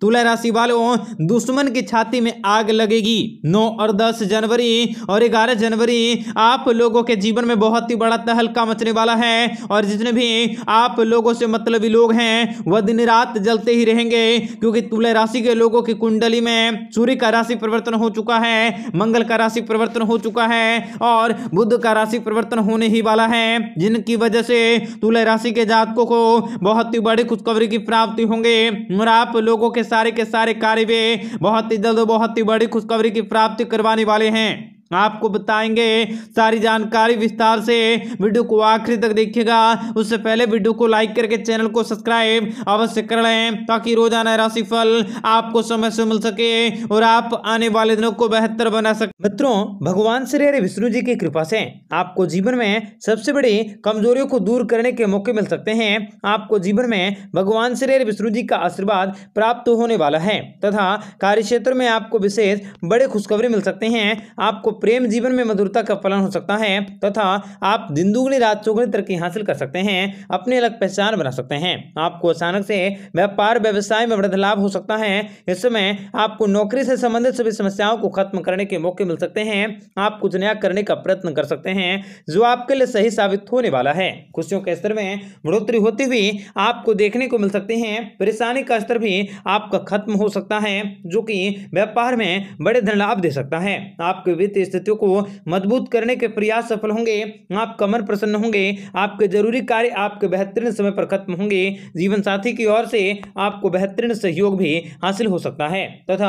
तुला राशि वालों दुश्मन की छाती में आग लगेगी नौ और दस जनवरी और ग्यारह जनवरी आप लोगों के जीवन में बहुत ही बड़ा तहलका मचने वाला है और जितने भी आप लोगों से मतलबी लोग हैं वह दिन रात जलते ही रहेंगे क्योंकि तुला राशि के लोगों की कुंडली में सूर्य का राशि परिवर्तन हो चुका है मंगल का राशि परिवर्तन हो चुका है और बुद्ध का राशि परिवर्तन होने ही वाला है जिनकी वजह से तुला राशि के जातकों को बहुत ही बड़ी खुशखबरी की प्राप्ति होंगे और आप लोगों के सारे के सारे कार्य वे बहुत ही जल्द बहुत ही बड़ी खुशखबरी की प्राप्ति करवाने वाले हैं आपको बताएंगे सारी जानकारी विस्तार से वीडियो को आखिरी तक देखिएगा उससे पहले वीडियो को लाइक करके चैनल को सब्सक्राइब अवश्य कर लें ताकि रोजाना राशिफल आपको समय से मिल सके और आप आने वाले दिनों को बेहतर बना सके मित्रों भगवान श्री हरे विष्णु जी की कृपा से आपको जीवन में सबसे बड़ी कमजोरियों को दूर करने के मौके मिल सकते हैं आपको जीवन में भगवान श्री हरे विष्णु जी का आशीर्वाद प्राप्त होने वाला है तथा कार्य क्षेत्र में आपको विशेष बड़े खुशखबरी मिल सकते हैं आपको प्रेम जीवन में मधुरता का फलन हो सकता है तथा आप दिन दुगनी रात चौगनी तरक्की हासिल कर सकते हैं अपनी अलग पहचान बना सकते हैं आपको अचानक से व्यापार व्यवसाय में वृद्ध लाभ हो सकता है इस समय आपको नौकरी से संबंधित सभी समस्याओं को खत्म करने के मौके मिल सकते हैं आप कुछ नया करने का प्रयत्न कर सकते हैं जो आपके लिए सही साबित होने वाला है खुशियों के स्तर में बढ़ोतरी होती हुई आपको देखने को मिल सकती है परेशानी का स्तर भी आपका खत्म हो सकता है जो कि व्यापार में बड़े धन लाभ दे सकता है आपके वित्तीय स्थितियों को मजबूत करने के प्रयास सफल होंगे आप कमर प्रसन्न होंगे आपके जरूरी कार्य आपके बेहतरीन समय पर खत्म होंगे जीवन साथी की ओर से आपको बेहतरीन सहयोग भी हासिल हो सकता है तथा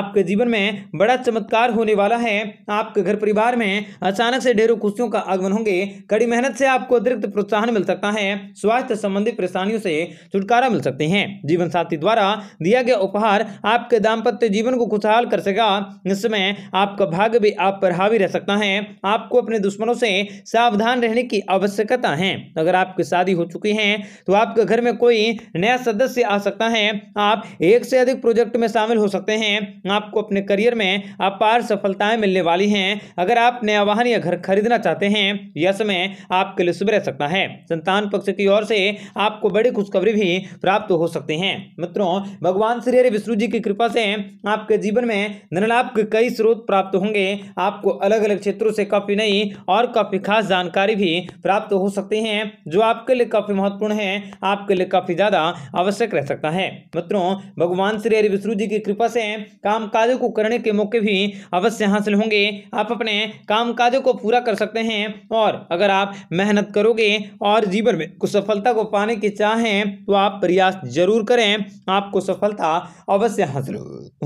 आपके जीवन में बड़ा चमत्कार होने वाला है आपके घर परिवार में अचानक से ढेरों खुशियों का आगमन होंगे कड़ी मेहनत से आपको अतिरिक्त प्रोत्साहन मिल सकता है स्वास्थ्य संबंधी परेशानियों से छुटकारा मिल सकते हैं जीवन साथी द्वारा दिया गया उपहार आपके दाम्पत्य जीवन को खुशहाल कर सकेगा इसमें आपका भाग्य भी आप पर हावी रह सकता है आपको अपने दुश्मनों से सावधान रहने की आवश्यकता है अगर आपकी शादी हो चुकी है तो आपके घर में कोई नया सदस्य आ सकता है आप एक से अधिक प्रोजेक्ट में शामिल हो सकते हैं आपको अपने करियर में अपार सफलताएं मिलने वाली हैं अगर आप नया वाहन या घर खरीदना चाहते हैं यह समय आपके लिए शुभ रह सकता है संतान पक्ष की ओर से आपको बड़ी खुशखबरी भी प्राप्त हो सकती है मित्रों भगवान श्री हरि विष्णु जी की कृपा से आपके जीवन में धनलाभ के कई स्रोत प्राप्त होंगे आपको अलग अलग क्षेत्रों से काफ़ी नई और काफ़ी खास जानकारी भी प्राप्त हो सकती है जो आपके लिए काफ़ी महत्वपूर्ण है आपके लिए काफ़ी ज़्यादा आवश्यक रह सकता है मित्रों भगवान श्री हरि विष्णु जी की कृपा से काम काजों को करने के मौके भी अवश्य हासिल होंगे आप अपने काम काजों को पूरा कर सकते हैं और अगर आप मेहनत करोगे और जीवन में कुछ सफलता को पाने की चाहें तो आप प्रयास जरूर करें आपको सफलता अवश्य हासिल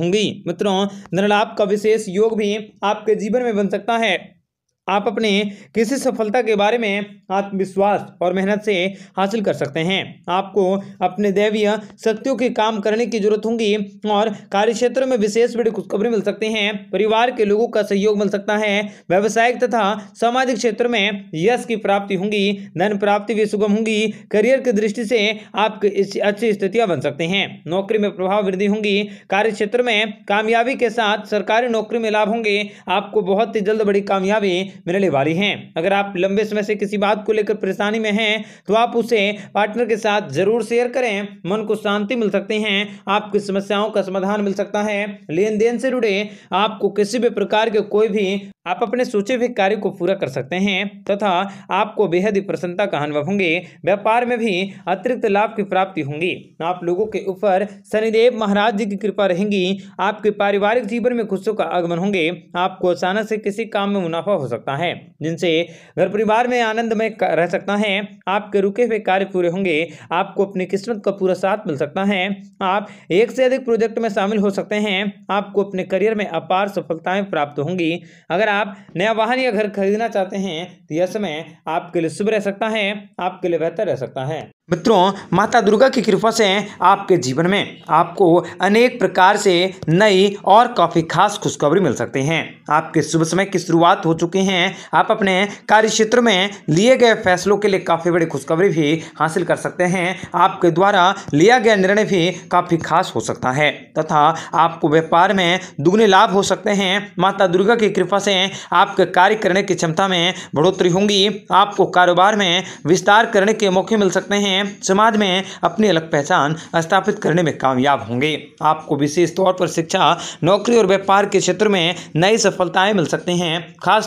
होंगी मित्रों धनलाभ का विशेष योग भी आपके जीवन जीवन में बन सकता है आप अपने किसी सफलता के बारे में आत्मविश्वास और मेहनत से हासिल कर सकते हैं आपको अपने दैवीय शक्तियों के काम करने की जरूरत होगी और कार्य क्षेत्र में विशेष बड़ी खुशखबरी मिल सकती हैं परिवार के लोगों का सहयोग मिल सकता है व्यावसायिक तथा सामाजिक क्षेत्र में यश की प्राप्ति होगी धन प्राप्ति भी सुगम होगी करियर की दृष्टि से आप अच्छी स्थितियाँ बन सकते हैं नौकरी में प्रभाव वृद्धि होंगी कार्य क्षेत्र में कामयाबी के साथ सरकारी नौकरी में लाभ होंगे आपको बहुत ही जल्द बड़ी कामयाबी मिलने वाली हैं अगर आप लंबे समय से किसी बात को लेकर परेशानी में हैं तो आप उसे पार्टनर के साथ जरूर शेयर करें मन को शांति मिल सकती है आपकी समस्याओं का समाधान मिल सकता है लेन देन से जुड़े आपको किसी भी प्रकार के कोई भी आप अपने सोचे हुए कार्य को पूरा कर सकते हैं तथा आपको बेहद ही प्रसन्नता का अनुभव होंगे व्यापार में भी अतिरिक्त लाभ की प्राप्ति होंगी आप लोगों के ऊपर शनिदेव महाराज जी की कृपा रहेंगी आपके पारिवारिक जीवन में खुशियों का आगमन होंगे आपको अचानक से किसी काम में मुनाफा हो सकता है जिनसे घर परिवार में आनंद में रह सकता है आपके रुके हुए कार्य पूरे होंगे आपको अपनी किस्मत का पूरा साथ मिल सकता है आप एक से अधिक प्रोजेक्ट में शामिल हो सकते हैं आपको अपने करियर में अपार सफलताएं प्राप्त होंगी अगर आप नया वाहन या घर खरीदना चाहते हैं तो यह समय आपके लिए शुभ रह सकता है आपके लिए बेहतर रह सकता है मित्रों माता दुर्गा की कृपा से आपके जीवन में आपको अनेक प्रकार से नई और काफ़ी खास खुशखबरी मिल सकती हैं आपके शुभ समय की शुरुआत हो चुकी हैं आप अपने कार्य क्षेत्र में लिए गए फैसलों के लिए काफ़ी बड़ी खुशखबरी भी हासिल कर सकते हैं आपके द्वारा लिया गया निर्णय भी काफ़ी खास हो सकता है तथा आपको व्यापार में दुगने लाभ हो सकते हैं माता दुर्गा की कृपा से आपके कार्य करने की क्षमता में बढ़ोतरी होंगी आपको कारोबार में विस्तार करने के मौके मिल सकते हैं हैं समाज में अपनी अलग पहचान स्थापित करने में कामयाब होंगे आपको विशेष तौर पर शिक्षा नौकरी और व्यापार के क्षेत्र में नई सफलताएं मिल सकती हैं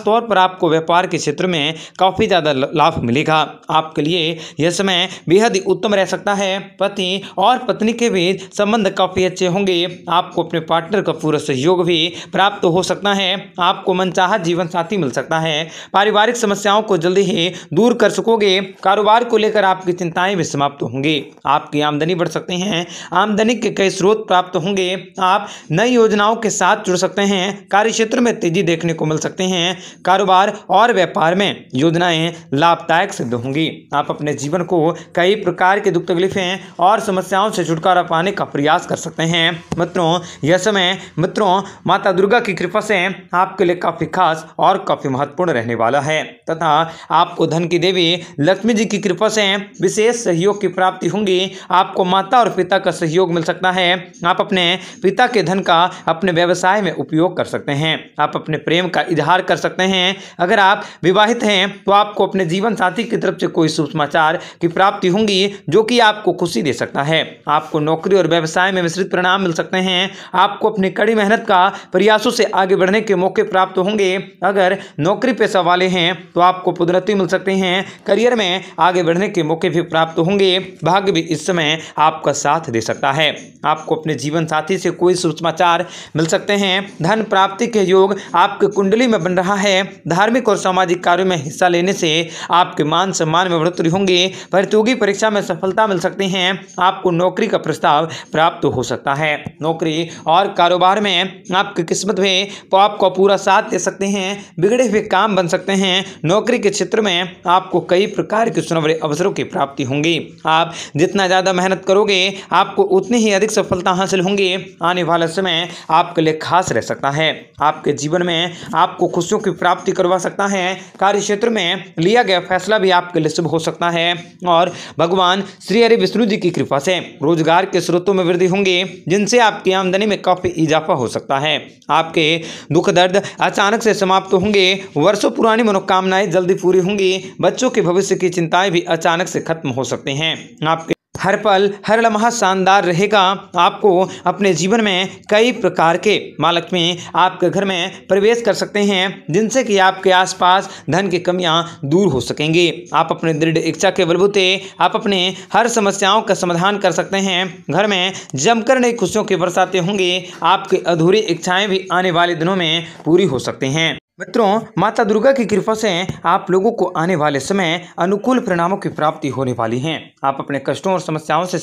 तौर पर आपको व्यापार के क्षेत्र में काफ़ी ज़्यादा लाभ मिलेगा आपके लिए यह समय बेहद उत्तम रह सकता है पति और पत्नी के बीच संबंध काफ़ी अच्छे होंगे आपको अपने पार्टनर का पूरा सहयोग भी प्राप्त हो सकता है आपको मनचाह जीवन साथी मिल सकता है पारिवारिक समस्याओं को जल्दी ही दूर कर सकोगे कारोबार को लेकर आपकी चिंताएं भी समाप्त होंगे आपकी आमदनी बढ़ सकते हैं आमदनी के कई स्रोत प्राप्त होंगे आप नई योजनाओं के साथ जुड़ सकते हैं कार्य क्षेत्र में तेजी देखने को मिल सकते हैं कारोबार और व्यापार में योजनाएं लाभदायक सिद्ध होंगी आप अपने जीवन को कई प्रकार के दुख तकलीफें और समस्याओं से छुटकारा पाने का प्रयास कर सकते हैं मित्रों यह समय मित्रों माता दुर्गा की कृपा से आपके लिए काफ़ी खास और काफ़ी महत्वपूर्ण रहने वाला है तथा आपको धन की देवी लक्ष्मी जी की कृपा से विशेष सहयोग की प्राप्ति होंगी आपको माता और पिता का सहयोग मिल सकता है आप अपने पिता के धन का अपने व्यवसाय में उपयोग कर सकते हैं आप अपने प्रेम का इजहार कर सकते हैं अगर आप विवाहित हैं तो आपको अपने जीवन साथी की तरफ से कोई शुभ समाचार की प्राप्ति होंगी जो कि आपको खुशी दे सकता है आपको नौकरी और व्यवसाय में मिश्रित परिणाम मिल सकते हैं आपको अपनी कड़ी मेहनत का प्रयासों से आगे बढ़ने के मौके प्राप्त होंगे अगर नौकरी पेशा वाले हैं तो आपको पुदरती मिल सकते हैं करियर में आगे बढ़ने के मौके भी प्राप्त तो होंगे भाग्य भी इस समय आपका साथ दे सकता है आपको अपने जीवन साथी से कोई सुसमाचार मिल सकते हैं धन प्राप्ति के योग आपके कुंडली में बन रहा है धार्मिक और सामाजिक कार्यों में हिस्सा लेने से आपके मान सम्मान में बढ़ोतरी होंगे प्रतियोगी परीक्षा में सफलता मिल सकती है आपको नौकरी का प्रस्ताव प्राप्त हो सकता है नौकरी और कारोबार में आपकी किस्मत में तो आपको पूरा साथ दे सकते हैं बिगड़े हुए काम बन सकते हैं नौकरी के क्षेत्र में आपको कई प्रकार के सुनवरे अवसरों की प्राप्ति होंगी होंगी आप जितना ज़्यादा मेहनत करोगे आपको उतनी ही अधिक सफलता हासिल होंगी आने वाला समय आपके लिए खास रह सकता है आपके जीवन में आपको खुशियों की प्राप्ति करवा सकता है कार्य क्षेत्र में लिया गया फैसला भी आपके लिए शुभ हो सकता है और भगवान श्री हरि विष्णु जी की कृपा से रोजगार के स्रोतों में वृद्धि होंगे जिनसे आपकी आमदनी में काफ़ी इजाफा हो सकता है आपके दुख दर्द अचानक से समाप्त होंगे वर्षों पुरानी मनोकामनाएं जल्दी पूरी होंगी बच्चों के भविष्य की चिंताएं भी अचानक से खत्म हो सकते हैं आपके हर पल हर लम्हा शानदार रहेगा आपको अपने जीवन में कई प्रकार के मालक में आपके घर में प्रवेश कर सकते हैं जिनसे कि आपके आसपास धन की कमियां दूर हो सकेंगी आप अपने दृढ़ इच्छा के बलबूते आप अपने हर समस्याओं का समाधान कर सकते हैं घर में जमकर नई खुशियों के बरसाते होंगे आपकी अधूरी इच्छाएं भी आने वाले दिनों में पूरी हो सकते हैं मित्रों माता दुर्गा की कृपा से आप लोगों को आने वाले समय अनुकूल परिणामों की प्राप्ति होने वाली है आप अपने कष्टों और समस्याओं से